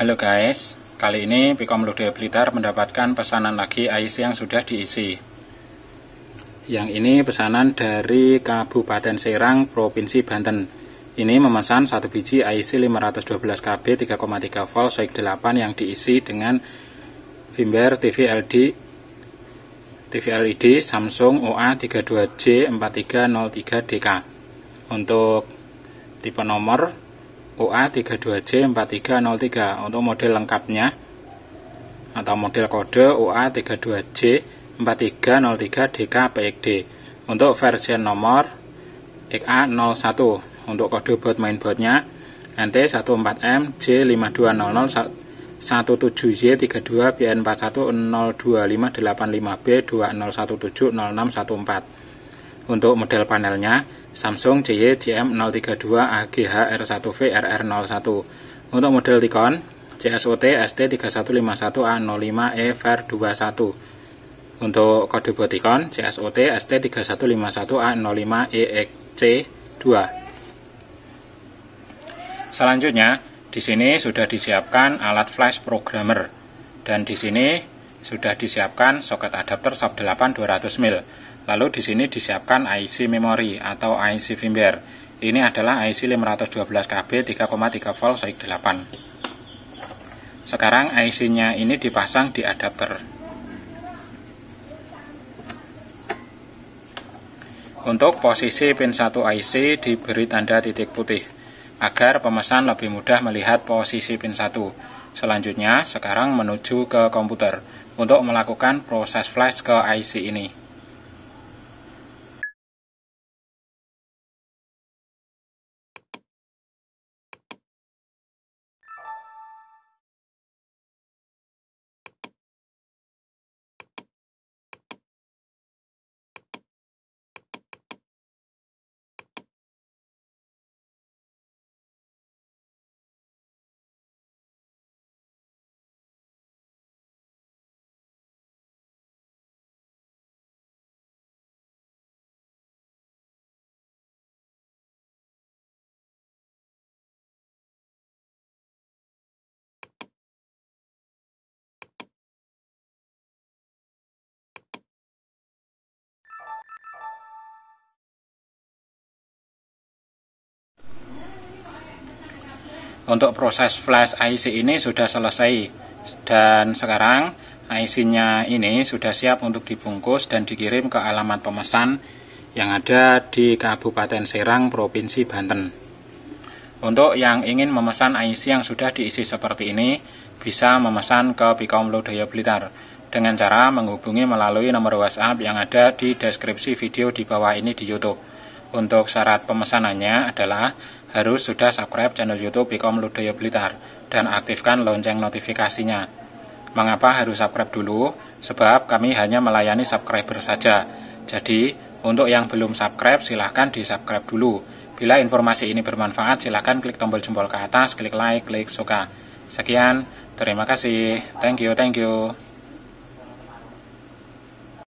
Halo guys, kali ini Pikom Lude Blitar mendapatkan pesanan lagi IC yang sudah diisi. Yang ini pesanan dari Kabupaten Serang, Provinsi Banten. Ini memesan satu biji IC 512 KB 3,3 volt soik 8 yang diisi dengan Vimber TVLD TV LED Samsung OA32J4303DK. Untuk tipe nomor OA32J4303 untuk model lengkapnya atau model kode OA32J4303DKPXD untuk versi nomor XA01 untuk kode board mainboardnya NT14M 32 bn 4102585 b 20170614 untuk model panelnya Samsung JY JM032 AGH r 1 VRR 01 untuk model Nikon CSOT ST3151 A05E VER21 untuk kode botikon CSOT ST3151 A05 EXC2 selanjutnya di sini sudah disiapkan alat flash programmer dan di sini sudah disiapkan soket adapter sub 8 200 mil Lalu di sini disiapkan IC memory atau IC firmware. Ini adalah IC 512KB 3,3 volt SOIC 8. Sekarang IC-nya ini dipasang di adapter. Untuk posisi pin 1 IC diberi tanda titik putih agar pemesan lebih mudah melihat posisi pin 1. Selanjutnya, sekarang menuju ke komputer untuk melakukan proses flash ke IC ini. untuk proses flash IC ini sudah selesai dan sekarang IC-nya ini sudah siap untuk dibungkus dan dikirim ke alamat pemesan yang ada di Kabupaten Serang, Provinsi Banten. Untuk yang ingin memesan IC yang sudah diisi seperti ini, bisa memesan ke Pikom Lodaya Blitar dengan cara menghubungi melalui nomor WhatsApp yang ada di deskripsi video di bawah ini di YouTube. Untuk syarat pemesanannya adalah harus sudah subscribe channel YouTube Bikom Ludoyo Blitar dan aktifkan lonceng notifikasinya. Mengapa harus subscribe dulu? Sebab kami hanya melayani subscriber saja. Jadi, untuk yang belum subscribe silahkan di subscribe dulu. Bila informasi ini bermanfaat silahkan klik tombol jempol ke atas, klik like, klik suka. Sekian, terima kasih. Thank you, thank you.